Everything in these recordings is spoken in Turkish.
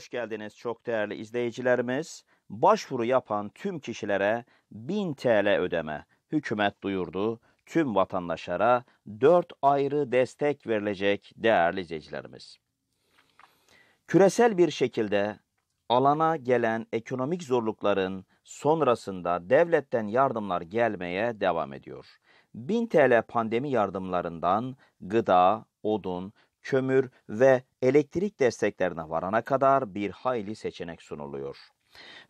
Hoş geldiniz çok değerli izleyicilerimiz. Başvuru yapan tüm kişilere 1000 TL ödeme hükümet duyurdu. Tüm vatandaşlara 4 ayrı destek verilecek değerli izleyicilerimiz. Küresel bir şekilde alana gelen ekonomik zorlukların sonrasında devletten yardımlar gelmeye devam ediyor. 1000 TL pandemi yardımlarından gıda, odun, kömür ve elektrik desteklerine varana kadar bir hayli seçenek sunuluyor.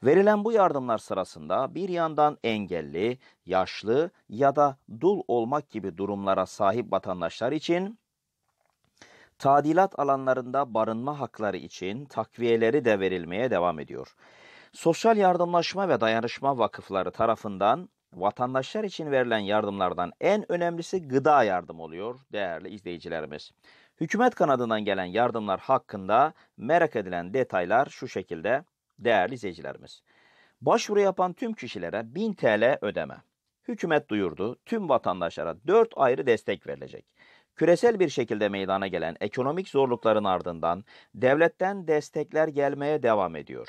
Verilen bu yardımlar sırasında bir yandan engelli, yaşlı ya da dul olmak gibi durumlara sahip vatandaşlar için tadilat alanlarında barınma hakları için takviyeleri de verilmeye devam ediyor. Sosyal Yardımlaşma ve Dayanışma Vakıfları tarafından vatandaşlar için verilen yardımlardan en önemlisi gıda yardım oluyor değerli izleyicilerimiz. Hükümet kanadından gelen yardımlar hakkında merak edilen detaylar şu şekilde değerli izleyicilerimiz. Başvuru yapan tüm kişilere 1000 TL ödeme. Hükümet duyurdu tüm vatandaşlara 4 ayrı destek verilecek. Küresel bir şekilde meydana gelen ekonomik zorlukların ardından devletten destekler gelmeye devam ediyor.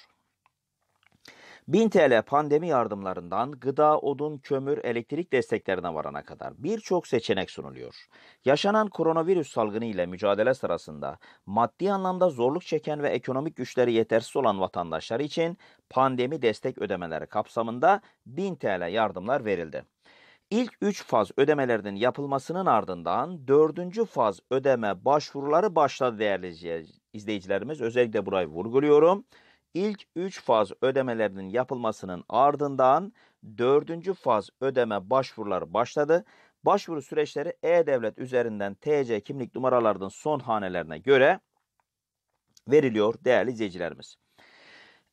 1000 TL pandemi yardımlarından gıda, odun, kömür, elektrik desteklerine varana kadar birçok seçenek sunuluyor. Yaşanan koronavirüs salgını ile mücadele sırasında maddi anlamda zorluk çeken ve ekonomik güçleri yetersiz olan vatandaşlar için pandemi destek ödemeleri kapsamında 1000 TL yardımlar verildi. İlk 3 faz ödemelerinin yapılmasının ardından 4. faz ödeme başvuruları başladı değerli izleyicilerimiz. Özellikle burayı vurguluyorum. İlk 3 faz ödemelerinin yapılmasının ardından 4. faz ödeme başvuruları başladı. Başvuru süreçleri E-Devlet üzerinden TC kimlik numaralarının son hanelerine göre veriliyor değerli izleyicilerimiz.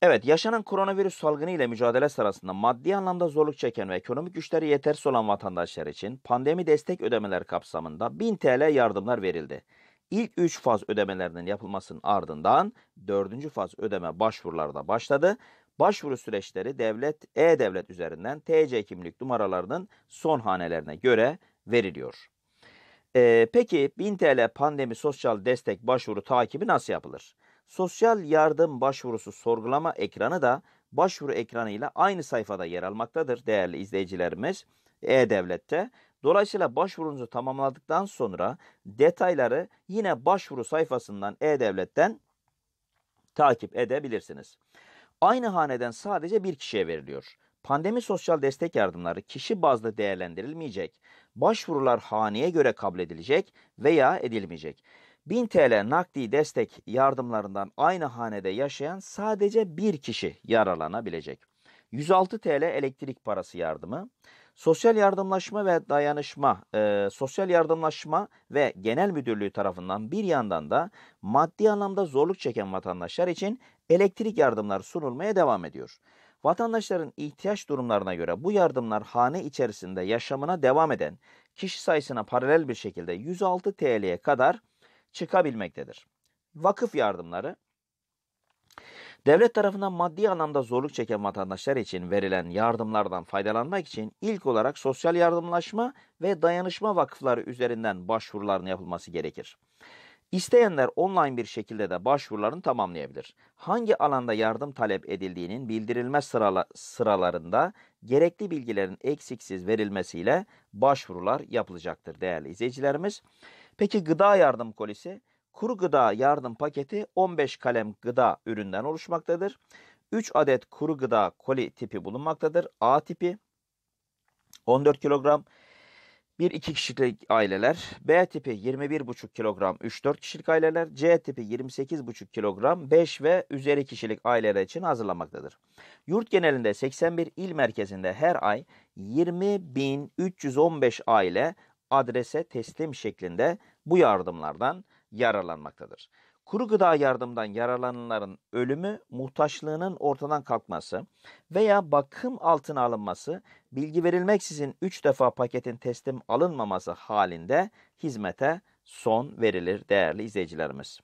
Evet yaşanan koronavirüs salgını ile mücadele sırasında maddi anlamda zorluk çeken ve ekonomik güçleri yetersiz olan vatandaşlar için pandemi destek ödemeleri kapsamında 1000 TL yardımlar verildi. İlk 3 faz ödemelerinin yapılmasının ardından 4. faz ödeme başvuruları da başladı. Başvuru süreçleri devlet e-devlet üzerinden TC kimlik numaralarının son hanelerine göre veriliyor. Ee, peki 1000 TL pandemi sosyal destek başvuru takibi nasıl yapılır? Sosyal yardım başvurusu sorgulama ekranı da başvuru ekranıyla aynı sayfada yer almaktadır değerli izleyicilerimiz. E-Devlet'te Dolayısıyla başvurunuzu tamamladıktan sonra detayları yine başvuru sayfasından e-devletten takip edebilirsiniz. Aynı haneden sadece bir kişiye veriliyor. Pandemi sosyal destek yardımları kişi bazlı değerlendirilmeyecek. Başvurular haneye göre kabul edilecek veya edilmeyecek. 1000 TL nakdi destek yardımlarından aynı hanede yaşayan sadece bir kişi yararlanabilecek. 106 TL elektrik parası yardımı. Sosyal Yardımlaşma ve Dayanışma, e, Sosyal Yardımlaşma ve Genel Müdürlüğü tarafından bir yandan da maddi anlamda zorluk çeken vatandaşlar için elektrik yardımları sunulmaya devam ediyor. Vatandaşların ihtiyaç durumlarına göre bu yardımlar hane içerisinde yaşamına devam eden kişi sayısına paralel bir şekilde 106 TL'ye kadar çıkabilmektedir. Vakıf yardımları Devlet tarafından maddi anlamda zorluk çeken vatandaşlar için verilen yardımlardan faydalanmak için ilk olarak sosyal yardımlaşma ve dayanışma vakıfları üzerinden başvuruların yapılması gerekir. İsteyenler online bir şekilde de başvurularını tamamlayabilir. Hangi alanda yardım talep edildiğinin bildirilme sırala, sıralarında gerekli bilgilerin eksiksiz verilmesiyle başvurular yapılacaktır değerli izleyicilerimiz. Peki gıda yardım kolisi? kuru gıda yardım paketi 15 kalem gıda üründen oluşmaktadır. 3 adet kuru gıda koli tipi bulunmaktadır. A tipi 14 kilogram 1-2 kişilik aileler, B tipi 21,5 kilogram 3-4 kişilik aileler, C tipi 28,5 kilogram 5 ve üzeri kişilik aileler için hazırlanmaktadır. Yurt genelinde 81 il merkezinde her ay 20.315 aile adrese teslim şeklinde bu yardımlardan yararlanmaktadır. Kuru gıda yardımından yararlananların ölümü, muhtaçlığının ortadan kalkması veya bakım altına alınması, bilgi verilmeksizin 3 defa paketin teslim alınmaması halinde hizmete son verilir değerli izleyicilerimiz.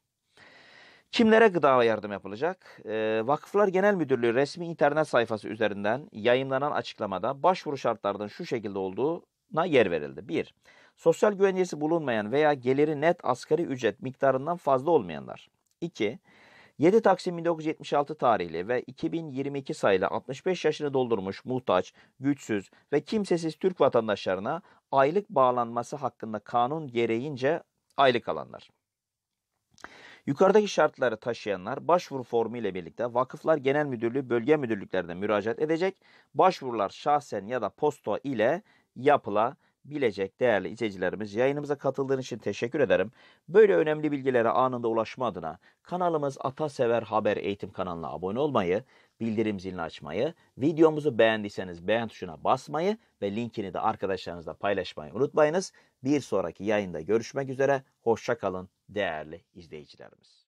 Kimlere gıda yardım yapılacak? Ee, Vakıflar Genel Müdürlüğü resmi internet sayfası üzerinden yayınlanan açıklamada başvuru şartlarının şu şekilde olduğu na yer verildi. 1. Sosyal güvencesi bulunmayan veya geliri net asgari ücret miktarından fazla olmayanlar. 2. 7 Taksim 1976 tarihli ve 2022 sayılı 65 yaşını doldurmuş muhtaç, güçsüz ve kimsesiz Türk vatandaşlarına aylık bağlanması hakkında kanun gereğince aylık alanlar. Yukarıdaki şartları taşıyanlar başvuru formu ile birlikte Vakıflar Genel Müdürlüğü bölge müdürlüklerine müracaat edecek. Başvurular şahsen ya da posta ile yapılabilecek değerli izleyicilerimiz. Yayınımıza katıldığınız için teşekkür ederim. Böyle önemli bilgilere anında ulaşma adına kanalımız Atasever Haber Eğitim kanalına abone olmayı, bildirim zilini açmayı, videomuzu beğendiyseniz beğen tuşuna basmayı ve linkini de arkadaşlarınızla paylaşmayı unutmayınız. Bir sonraki yayında görüşmek üzere. hoşçakalın değerli izleyicilerimiz.